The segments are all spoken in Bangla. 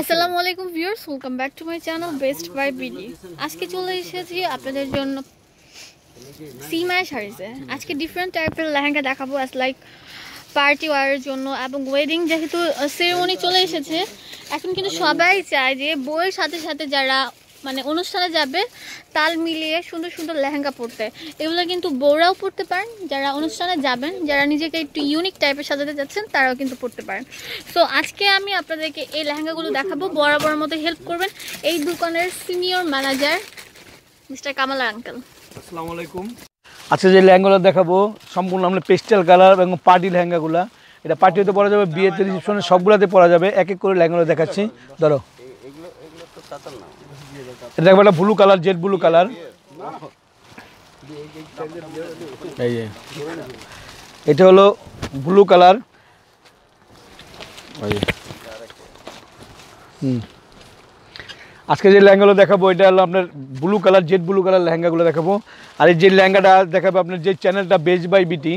আসসালামু আলাইকুম viewers welcome back to my channel best buy BD আজকে চলে এসেছি আপনাদের জন্য সিমায় শাড়িতে আজকে ডিফারেন্ট টাইপের লেহেঙ্গা দেখাবো অ্যাজ লাইক পার্টি ওয়ারের জন্য এবং ওয়েডিং যেহেতু সেরেমনি uh, চলে এসেছে এখন কিন্তু সবাই চায় যে বইয়ের সাথে সাথে যারা মানে অনুষ্ঠানে যাবে তাল মিলিয়ে সুন্দর সুন্দর লেহেঙ্গা পরতে এগুলো কিন্তু বৌরাও পরতে পারেন যারা অনুষ্ঠানে যাবেন যারা নিজেকে একটু ইউনিক টাইপের সাজাতে যাচ্ছেন তারাও কিন্তু পরতে পারেন সো আজকে আমি আপনাদেরকে এই লেহেঙ্গাগুলো দেখাবো বরাবর মতো হেল্প করবেন এই দোকানের senior manager mister Kamal uncle আসসালামু আলাইকুম আচ্ছা যে লেহেঙ্গাগুলো দেখাবো সম্পূর্ণ আমরা পেস্টেল কালার এবং পার্টি লেহেঙ্গাগুলো এটা পার্টিতে পরা যাবে বিয়েতে রিসেপশনে সবগুলোতে পরা যাবে এক এক করে লেহেঙ্গাগুলো দেখাচ্ছি ধরো এগুলো এগুলো তো না এটা একটা blue colour jade blue colour এটা হলো ব্লু কালার হুম আজকে যে লেহেঙ্গাগুলো দেখাবো এটা হলো আপনার blue colour jade blue colour লেহেঙ্গাগুলো দেখাবো আর এই যে লেহেঙ্গাটা দেখাবো আপনার যে চ্যানেলটা বেজ বাই বিটি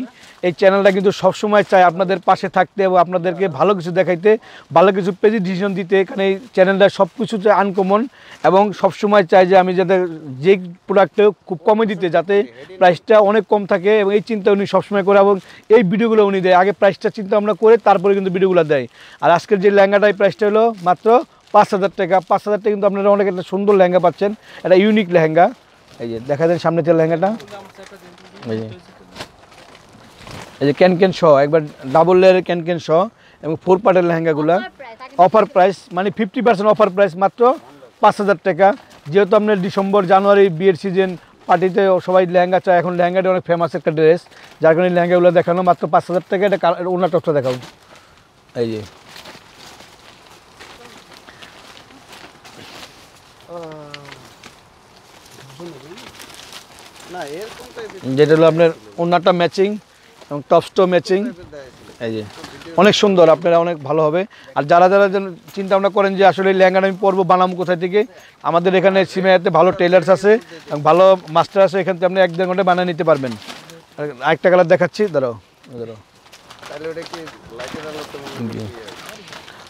এই চ্যানেলটা কিন্তু সবসময় চায় আপনাদের পাশে থাকতে এবং আপনাদেরকে ভালো কিছু দেখাইতে ভালো কিছু ডিসিশন দিতে এখানে এই চ্যানেলটা সব কিছুতে আনকমন এবং সবসময় চাই যে আমি যাতে যে প্রোডাক্টটা খুব কমে দিতে যাতে প্রাইসটা অনেক কম থাকে এবং এই চিন্তা উনি সবসময় করে এবং এই ভিডিওগুলো উনি দেয় আগে প্রাইসটা চিন্তা আমরা করে তারপরে কিন্তু ভিডিওগুলো দেয় আর আজকের যে এই প্রাইসটা হলো মাত্র পাঁচ হাজার টাকা পাঁচ হাজার টাকা কিন্তু আপনারা অনেক একটা সুন্দর লেহেঙ্গা পাচ্ছেন একটা ইউনিক লেহেঙ্গা এই যে দেখা যায় সামনে যে লেহেঙ্গাটা এই যে এই যে ক্যানকেন সহ একবার ডাবল লেয়ারের ক্যানকেন সহ এবং ফোর পার্টের লেহেঙ্গাগুলো অফার প্রাইস মানে ফিফটি পার্সেন্ট অফার প্রাইস মাত্র পাঁচ হাজার টাকা যেহেতু আপনার ডিসেম্বর জানুয়ারি বিয়ের সিজন পার্টিতে সবাই লেহেঙ্গা চায় এখন লেহেঙ্গাটা অনেক ফেমাস একটা ড্রেস যার কারণে লেহেঙ্গাগুলো দেখানো মাত্র পাঁচ হাজার টাকা এটা ওনার টপটা দেখাবো এই যে যেটা হলো আপনার ওনারটা ম্যাচিং এবং টপস্টো ম্যাচিং এই যে অনেক সুন্দর আপনারা অনেক ভালো হবে আর যারা যারা চিন্তা ভাবনা করেন যে আসলে ল্যাঙ্গাটা আমি পরবো বানাম কোথায় থেকে আমাদের এখানে সিমেয়াতে ভালো টেলার্স আছে এবং ভালো মাস্টার আছে এখান থেকে আপনি এক দেড় ঘন্টা বানিয়ে নিতে পারবেন আরেকটা কালার দেখাচ্ছি দাঁড়াও দাঁড়াও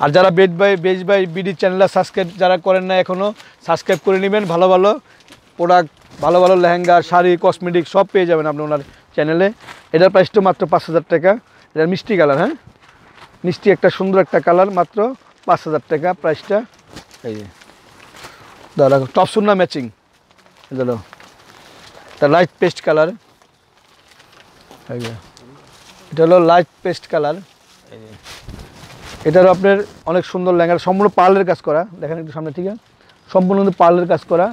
আর যারা best buy best buy BD চ্যানেলটা সাবস্ক্রাইব যারা করেন না এখনও সাবস্ক্রাইব করে নেবেন ভালো ভালো প্রোডাক্ট ভালো ভালো লেহেঙ্গা শাড়ি কসমেটিক সব পেয়ে যাবেন আপনি ওনার চ্যানেলে এটার প্রাইসটা মাত্র পাঁচ হাজার টাকা এটার মিষ্টি কালার হ্যাঁ মিষ্টি একটা সুন্দর একটা কালার মাত্র পাঁচ হাজার টাকা প্রাইসটা এই যে দাদা টপ সুন্না ম্যাচিং দাদা এটা লাইট পেস্ট কালার এটা হলো লাইট পেস্ট কালার এই যে এটারও আপনার অনেক সুন্দর ল্যাঙ্গা সম্পূর্ণ পার্লের কাজ করা দেখেন একটু সামনে ঠিক আছে সম্পূর্ণ কিন্তু পার্লের কাজ করা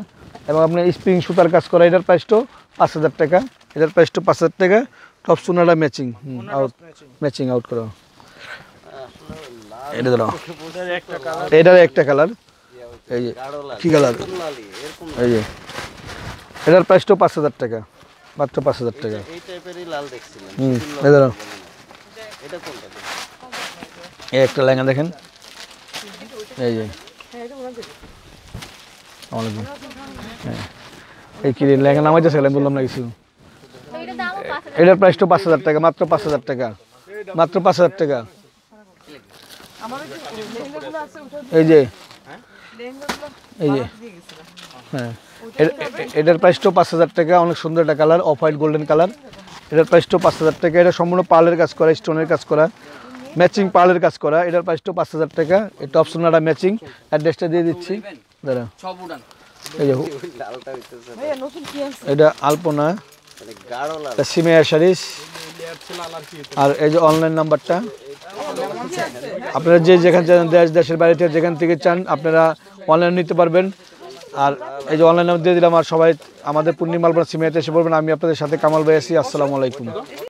এবং আপনার স্প্রিং সুতার কাজ করা এটার প্রাইসটাও পাঁচ হাজার টাকা এটার প্রাইসটা পাঁচ হাজার টাকা টপ সোনাটা ম্যাচিং আউট ম্যাচিং আউট করা এটা এটার একটা কালার এই যে কি কালার এই যে এটার প্রাইসটাও পাঁচ হাজার টাকা মাত্র পাঁচ হাজার টাকা হুম এ দাঁড়াও এই একটা লেহেঙ্গা দেখেন এই যে হ্যাঁ এই কি লেহেঙ্গা নামাই যাচ্ছে বললাম না কিছু এটার প্রাইস তো পাঁচ হাজার টাকা মাত্র পাঁচ হাজার টাকা মাত্র পাঁচ হাজার টাকা এই যে এই যে হ্যাঁ এটার প্রাইস তো পাঁচ হাজার টাকা অনেক সুন্দর একটা colour off white golden colour এটার প্রাইসটাও পাঁচ হাজার টাকা এটা সম্পূর্ণ পালের কাজ করা স্টোনের কাজ করা ম্যাচিং পালের কাজ করা এটার প্রাইসটাও পাঁচ হাজার টাকা এটা একটা ম্যাচিং অ্যাড্রেসটা দিয়ে দিচ্ছি দাঁড়া এটা আলপনা আর এই যে অনলাইন নাম্বারটা আপনারা যে যেখান দেশ দেশের বাড়িতে যেখান থেকে চান আপনারা অনলাইন নিতে পারবেন আর এই যে অনলাইনে দিয়ে দিলাম আর সবাই আমাদের পূর্ণিমালপুর সিমেতে এসে বলবেন আমি আপনাদের সাথে কামাল ভাই আসি আসসালামু আলাইকুম